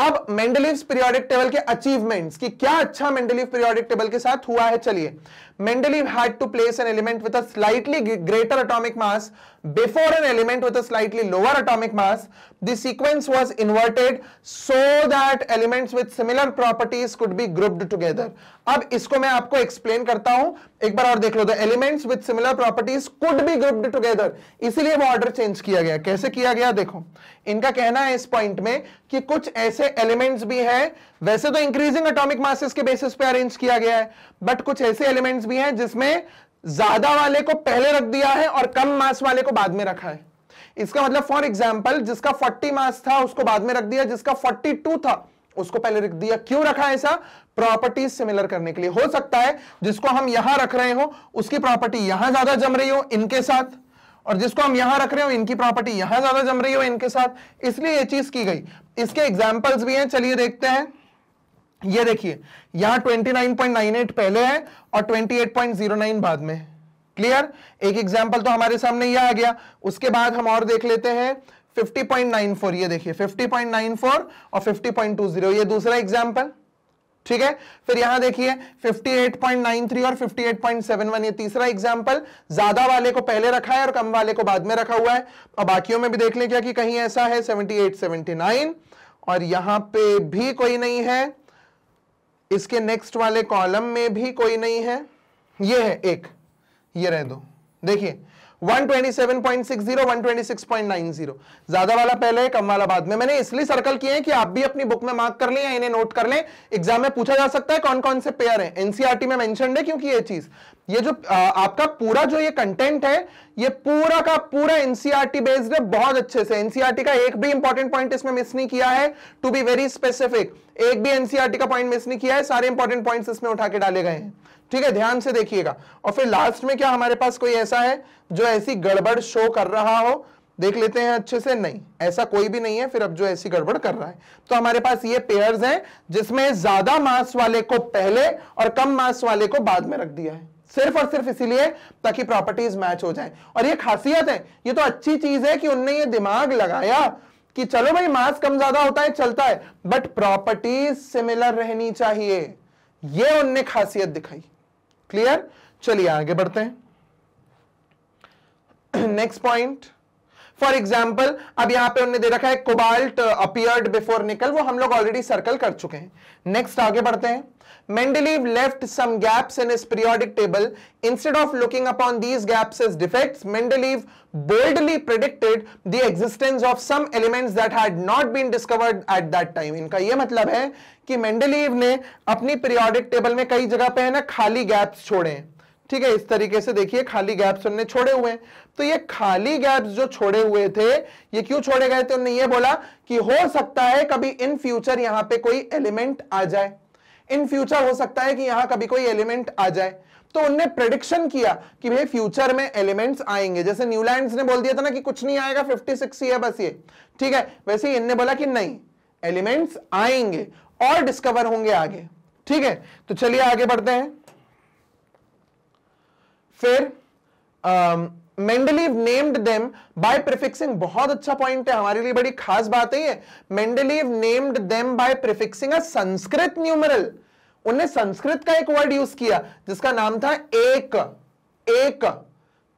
अब मेंडलिव पीरियोडिक टेबल के अचीवमेंट्स की क्या अच्छा मेंडलीव पीरियोडिक टेबल के साथ हुआ है चलिए Mendeleev had to place an element with a slightly greater atomic mass before an element with a slightly lower atomic mass. The sequence was inverted so that elements with similar properties could be grouped together. अब इसको मैं आपको explain करता हूँ. एक बार और देख लो the elements with similar properties could be grouped together. इसलिए वो order change किया गया कैसे किया गया देखो इनका कहना है इस point में कि कुछ ऐसे elements भी हैं वैसे तो इंक्रीजिंग एटॉमिक मासेस के बेसिस पे अरेंज किया गया है बट कुछ ऐसे एलिमेंट्स भी हैं जिसमें ज्यादा वाले को पहले रख दिया है और कम मास वाले को बाद में रखा है इसका मतलब फॉर एग्जाम्पल जिसका फोर्टी मास था उसको बाद में रख दिया जिसका फोर्टी था उसको पहले रख दिया क्यों रखा ऐसा प्रॉपर्टीज सिमिलर करने के लिए हो सकता है जिसको हम यहां रख रहे हो उसकी प्रॉपर्टी यहां ज्यादा जम रही हो इनके साथ और जिसको हम यहां रख रहे हो इनकी प्रॉपर्टी यहां ज्यादा जम रही हो इनके साथ इसलिए ये चीज की गई इसके एग्जांपल्स भी हैं चलिए देखते हैं ये देखिए यहां 29.98 पहले है और 28.09 बाद में क्लियर एक एग्जांपल तो हमारे सामने ये आ गया उसके बाद हम और देख लेते हैं 50.94 ये देखिए 50.94 और 50.20 ये दूसरा एग्जांपल ठीक है फिर यहां देखिए 58.93 और 58.71 ये तीसरा एग्जाम्पल ज्यादा वाले को पहले रखा है और कम वाले को बाद में रखा हुआ है और बाकियों में भी देख लें क्या कि कहीं ऐसा है 78, 79 और यहां पे भी कोई नहीं है इसके नेक्स्ट वाले कॉलम में भी कोई नहीं है ये है एक ये रह दो देखिए 127.60 126.90 ज्यादा वाला पहले है कम वाला बाद में मैंने इसलिए सर्कल किए हैं कि आप भी अपनी बुक में मार्क कर लें या इन्हें नोट कर लें एग्जाम में पूछा जा सकता है कौन कौन से पेयर हैं एनसीईआरटी e में मेंशन है क्योंकि ये चीज ये जो आ, आपका पूरा जो ये कंटेंट है ये पूरा का पूरा एनसीईआरटी बेस्ड e है बहुत अच्छे से एनसीआरटी e का एक भी इंपॉर्टेंट पॉइंट इसमें मिस नहीं किया है टू बी वेरी स्पेसिफिक एक भी एनसीआरटी e का पॉइंट मिस नहीं किया है सारे इंपॉर्टेंट पॉइंट्स इसमें उठा के डाले गए हैं ठीक है ध्यान से देखिएगा और फिर लास्ट में क्या हमारे पास कोई ऐसा है जो ऐसी गड़बड़ शो कर रहा हो देख लेते हैं अच्छे से नहीं ऐसा कोई भी नहीं है फिर अब जो ऐसी गड़बड़ कर रहा है तो हमारे पास ये पेयर हैं जिसमें ज्यादा मास वाले को पहले और कम मास वाले को बाद में रख दिया है सिर्फ और सिर्फ इसीलिए ताकि प्रॉपर्टीज मैच हो जाए और ये खासियत है ये तो अच्छी चीज है कि उनने ये दिमाग लगाया कि चलो भाई मास कम ज्यादा होता है चलता है बट प्रॉपर्टीज सिमिलर रहनी चाहिए ये उनने खासियत दिखाई क्लियर चलिए आगे बढ़ते हैं नेक्स्ट पॉइंट फॉर एग्जाम्पल अब यहां पे उनने दे रखा है कोबाल्ट अपियर्ड बिफोर निकल वो हम लोग ऑलरेडी सर्कल कर चुके हैं नेक्स्ट आगे बढ़ते हैं Mendeleev left some gaps in his periodic table. Instead of looking upon these gaps as defects, Mendeleev boldly predicted the existence of some elements that had not been discovered at that time. इनका ये मतलब है कि Mendeleev ने अपनी periodic table में कई जगह पे है ना खाली गैप्स छोड़े ठीक है इस तरीके से देखिए खाली गैप्स उन्होंने छोड़े हुए तो ये खाली गैप्स जो छोड़े हुए थे ये क्यों छोड़े गए थे उन्होंने ये बोला कि हो सकता है कभी इन फ्यूचर यहां पे कोई एलिमेंट आ जाए इन फ्यूचर हो सकता है कि यहां कभी कोई एलिमेंट आ जाए तो उनने प्रेडिक्शन किया कि भाई फ्यूचर में एलिमेंट्स आएंगे जैसे न्यूलैंड ने बोल दिया था ना कि कुछ नहीं आएगा 56 ही है बस ये ठीक है वैसे ही इनने बोला कि नहीं एलिमेंट्स आएंगे और डिस्कवर होंगे आगे ठीक है तो चलिए आगे बढ़ते हैं फिर Mendeleev named them by prefixing बहुत अच्छा पॉइंट है हमारे लिए बड़ी खास बात है ये Mendeleev named them by prefixing a Sanskrit numeral उन्हें संस्कृत का एक वर्ड यूज किया जिसका नाम था एक एक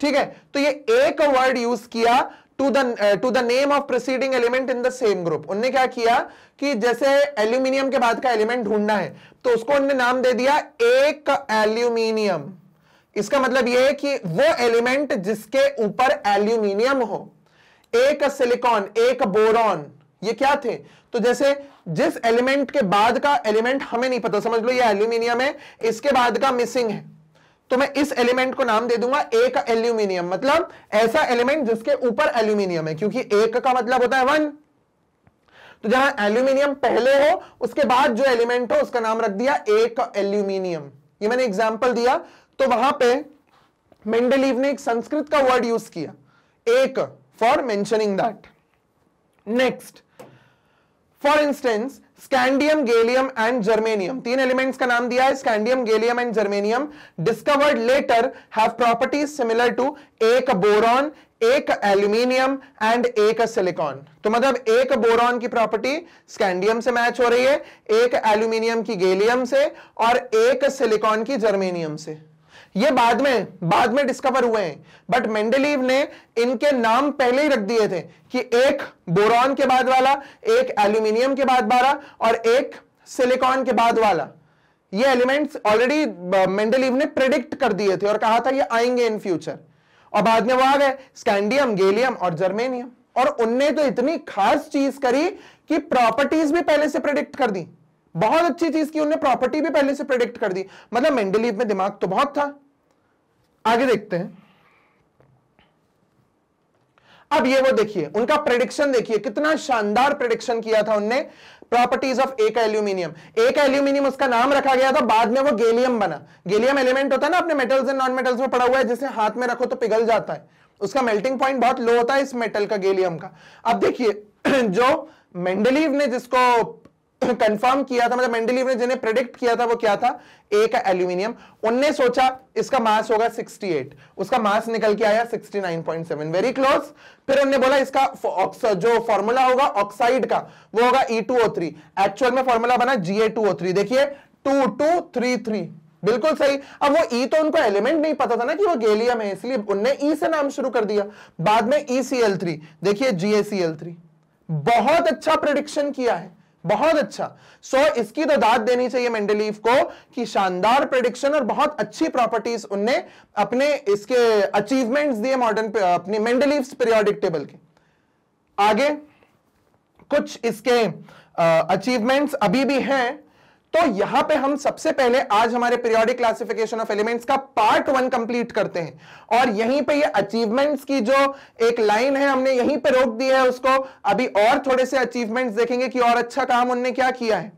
ठीक है तो ये एक वर्ड यूज किया to the to the name of proceeding element in the same group उनने क्या किया कि जैसे एल्यूमिनियम के बाद का एलिमेंट ढूंढना है तो उसको उनने नाम दे दिया एक एल्यूमिनियम इसका मतलब यह है कि वो एलिमेंट जिसके ऊपर एल्यूमिनियम हो एक सिलिकॉन एक बोरॉन ये क्या थे तो जैसे जिस एलिमेंट के बाद का एलिमेंट हमें नहीं पता समझ लो ये एल्यूमिनियम है इसके बाद का मिसिंग है तो मैं इस एलिमेंट को नाम दे दूंगा ए का एल्यूमिनियम मतलब ऐसा एलिमेंट जिसके ऊपर एल्यूमिनियम है क्योंकि एक का मतलब होता है वन तो जहां एल्यूमिनियम पहले हो उसके बाद जो एलिमेंट हो उसका नाम रख दिया एक एल्यूमिनियम ये मैंने एग्जाम्पल दिया तो वहां पर मेंडलीव ने एक संस्कृत का वर्ड यूज किया एक for mentioning that next for instance scandium gallium and germanium तीन एलिमेंट्स का नाम दिया है scandium gallium and germanium discovered later have properties similar to eka boron eka aluminium and eka silicon तो मतलब एक बोरॉन की प्रॉपर्टी स्कैंडियम से मैच हो रही है एक एल्यूमिनियम की गेलियम से और एक सिलिकॉन की जर्मेनियम से ये बाद में बाद में डिस्कवर हुए हैं बट मेंडेलीव ने इनके नाम पहले ही रख दिए थे कि एक बोरॉन के बाद वाला एक एल्यूमिनियम के बाद वाला और एक सिलिकॉन के बाद वाला ये एलिमेंट्स ऑलरेडी मेंडेलीव ने प्रिडिक्ट कर दिए थे और कहा था ये आएंगे इन फ्यूचर और बाद में वो आ गए स्कैंडियम गेलियम और जर्मेनियम और उनने तो इतनी खास चीज करी कि प्रॉपर्टीज भी पहले से प्रिडिक्ट कर दी बहुत अच्छी चीज की उनने प्रॉपर्टी भी पहले से प्रिडिक्ट कर दी मतलब मेंडलीव में दिमाग तो बहुत था आगे देखते हैं अब ये वो देखिए उनका प्रेडिक्शन देखिए कितना शानदार प्रेडिक्शन किया था उनने properties of eka aluminium eka aluminium उसका नाम रखा गया था बाद में वो गेलियम बना गेलियम एलिमेंट होता है ना अपने मेटल्स एंड नॉन मेटल्स में पड़ा हुआ है जिसे हाथ में रखो तो पिघल जाता है उसका मेल्टिंग पॉइंट बहुत लो होता है इस मेटल का गेलियम का अब देखिए जो मेंडलीव ने जिसको कंफर्म किया था मतलब मेंडलीव ने जिन्हें प्रेडिक्ट किया था वो क्या था ए का एल्यूमिनियम उनने सोचा इसका मास होगा 68 उसका मास निकल के आया 69.7 वेरी क्लोज फिर उनने बोला इसका जो फॉर्मूला होगा ऑक्साइड का वो होगा E2O3 एक्चुअल में फॉर्मूला बना Ga2O3 देखिए 2233 बिल्कुल सही अब वो ई e तो उनको एलिमेंट नहीं पता था ना कि वो गैलियम है इसलिए उनने ई e से नाम शुरू कर दिया बाद में ई सी एल थ्री देखिए जीएसीएल थ्री बहुत अच्छा प्रिडिक्शन किया है बहुत अच्छा सो so, इसकी तो दाद देनी चाहिए मेंडलीफ को कि शानदार प्रेडिक्शन और बहुत अच्छी प्रॉपर्टीज उनने अपने इसके अचीवमेंट्स दिए मॉडर्न अपनी मेंडलीफ पीरियोडिक टेबल के आगे कुछ इसके अचीवमेंट्स अभी भी हैं तो यहां पे हम सबसे पहले आज हमारे पीरियोडिक क्लासिफिकेशन ऑफ एलिमेंट्स का पार्ट वन कंप्लीट करते हैं और यहीं पे ये अचीवमेंट्स की जो एक लाइन है हमने यहीं पे रोक दी है उसको अभी और थोड़े से अचीवमेंट्स देखेंगे कि और अच्छा काम उनने क्या किया है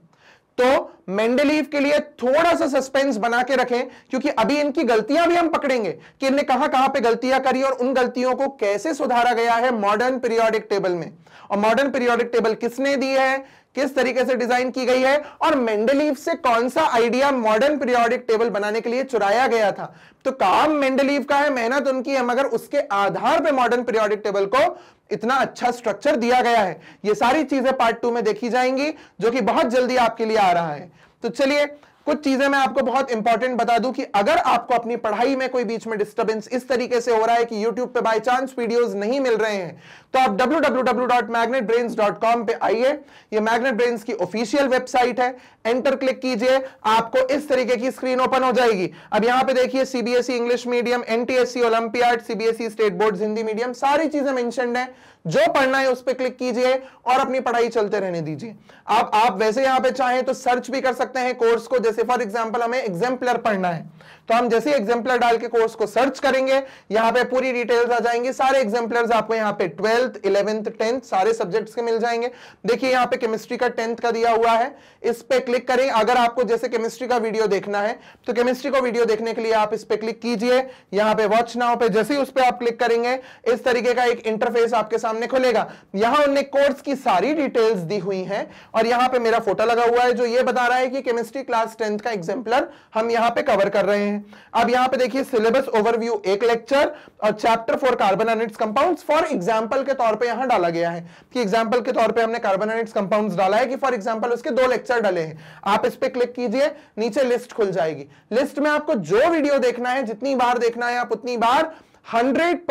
तो मेंडेलीव के लिए थोड़ा सा सस्पेंस बना के रखें क्योंकि अभी इनकी गलतियां भी हम पकड़ेंगे कि इनने कहां कहां पे गलतियां करी और उन गलतियों को कैसे सुधारा गया है मॉडर्न पीरियोडिक टेबल में और मॉडर्न पीरियोडिक टेबल किसने दी है किस तरीके से डिजाइन की गई है और मेंडलीव से कौन सा आइडिया मॉडर्न पीरियोडिक टेबल बनाने के लिए चुराया गया था तो काम मेंडलीव का है मेहनत उनकी है मगर उसके आधार पर मॉडर्न पीरियोडिक टेबल को इतना अच्छा स्ट्रक्चर दिया गया है ये सारी चीजें पार्ट टू में देखी जाएंगी जो कि बहुत जल्दी आपके लिए आ रहा है तो चलिए कुछ चीजें मैं आपको बहुत इंपॉर्टेंट बता दूं कि अगर आपको अपनी पढ़ाई में कोई बीच में डिस्टर्बेंस इस तरीके से हो रहा है कि यूट्यूब पे बाई चांस वीडियोस नहीं मिल रहे हैं तो आप www.magnetbrains.com पे आइए ये मैग्नेट ब्रेन्स की ऑफिशियल वेबसाइट है एंटर क्लिक कीजिए आपको इस तरीके की स्क्रीन ओपन हो जाएगी अब यहां पे देखिए CBSE English medium NTSE olympiad CBSE state board Hindi medium सारी चीजें मैंशन है जो पढ़ना है उस पर क्लिक कीजिए और अपनी पढ़ाई चलते रहने दीजिए आप आप वैसे यहां पे चाहें तो सर्च भी कर सकते हैं कोर्स को जैसे फॉर एग्जांपल हमें एग्जाम्पलर पढ़ना है तो हम जैसे एग्जाम्पलर डाल के कोर्स को सर्च करेंगे यहाँ पे पूरी डिटेल्स आ जाएंगे सारे एग्जाम्पलर आपको यहाँ पे ट्वेल्थ इलेवेंथ टेंथ सारे सब्जेक्ट्स के मिल जाएंगे देखिए यहाँ पे केमिस्ट्री का टेंथ का दिया हुआ है इस पे क्लिक करें अगर आपको जैसे केमिस्ट्री का वीडियो देखना है तो केमिस्ट्री को वीडियो देखने के लिए आप इस पे क्लिक कीजिए यहाँ पे वॉच नाउ पे जैसे ही उस पर आप क्लिक करेंगे इस तरीके का एक इंटरफेस आपके सामने खुलेगा यहाँ उनने कोर्स की सारी डिटेल्स दी हुई है और यहाँ पे मेरा फोटो लगा हुआ है जो ये बता रहा है कि केमिस्ट्री क्लास टेंथ का एग्जाम्पलर हम यहाँ पे कवर कर रहे हैं हैं अब यहां पे देखिए सिलेबस ओवरव्यू एक लेक्चर और chapter for carbon and its compounds for example के तौर पे यहां डाला गया है कि एग्जांपल के तौर पे हमने कार्बन एंड इट्स कंपाउंड्स डाला है कि फॉर एग्जांपल उसके दो लेक्चर डाले हैं आप इस पर क्लिक कीजिए नीचे लिस्ट खुल जाएगी लिस्ट में आपको जो वीडियो देखना है जितनी बार देखना है आप उतनी बार हंड्रेड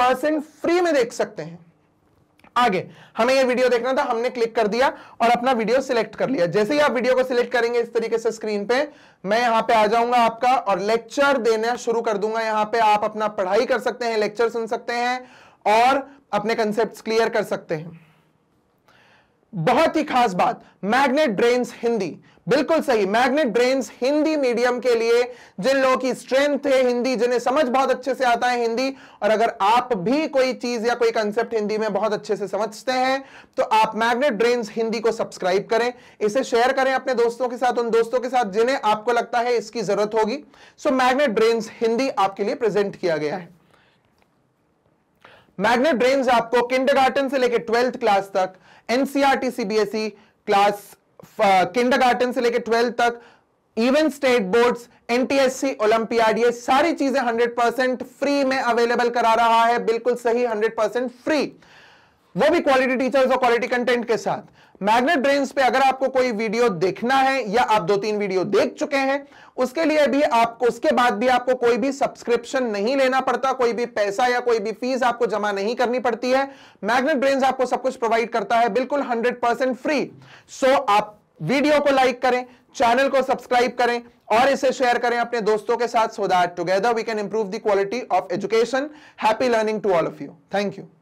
फ्री में देख सकते हैं आगे हमें ये वीडियो देखना था हमने क्लिक कर दिया और अपना वीडियो सिलेक्ट कर लिया जैसे ही आप वीडियो को सिलेक्ट करेंगे इस तरीके से स्क्रीन पे मैं यहाँ पे आ जाऊंगा आपका और लेक्चर देना शुरू कर दूंगा यहाँ पे आप अपना पढ़ाई कर सकते हैं लेक्चर सुन सकते हैं और अपने कंसेप्ट क्लियर कर सकते हैं बहुत ही खास बात मैग्नेट ड्रेन हिंदी बिल्कुल सही मैग्नेट ब्रेन्स हिंदी मीडियम के लिए जिन लोगों की स्ट्रेंथ है हिंदी जिन्हें समझ बहुत अच्छे से आता है हिंदी और अगर आप भी कोई चीज या कोई कंसेप्ट हिंदी में बहुत अच्छे से समझते हैं तो आप मैग्नेट ब्रेन्स हिंदी को सब्सक्राइब करें इसे शेयर करें अपने दोस्तों के साथ उन दोस्तों के साथ जिन्हें आपको लगता है इसकी जरूरत होगी सो मैग्नेट ब्रेन्स हिंदी आपके लिए प्रेजेंट किया गया है मैग्नेट ब्रेन्स आपको किंडर से लेकर ट्वेल्थ क्लास तक NCERT CBSE class kindergarten uh, गार्टन से लेकर ट्वेल्थ तक even state boards NTSE olympiad ये सारी चीजें हंड्रेड परसेंट फ्री में अवेलेबल करा रहा है बिल्कुल सही हंड्रेड परसेंट फ्री वो भी क्वालिटी टीचर्स और क्वालिटी कंटेंट के साथ मैग्नेट ब्रेन्स पे अगर आपको कोई वीडियो देखना है या आप दो तीन वीडियो देख चुके हैं उसके लिए भी आपको उसके बाद भी आपको कोई भी सब्सक्रिप्शन नहीं लेना पड़ता कोई भी पैसा या कोई भी फीस आपको जमा नहीं करनी पड़ती है मैग्नेट ब्रेन्स आपको सब कुछ प्रोवाइड करता है बिल्कुल हंड्रेड परसेंट फ्री सो आप वीडियो को लाइक करें चैनल को सब्सक्राइब करें और इसे शेयर करें अपने दोस्तों के साथ so that together we can improve the quality of education happy learning to all of you thank you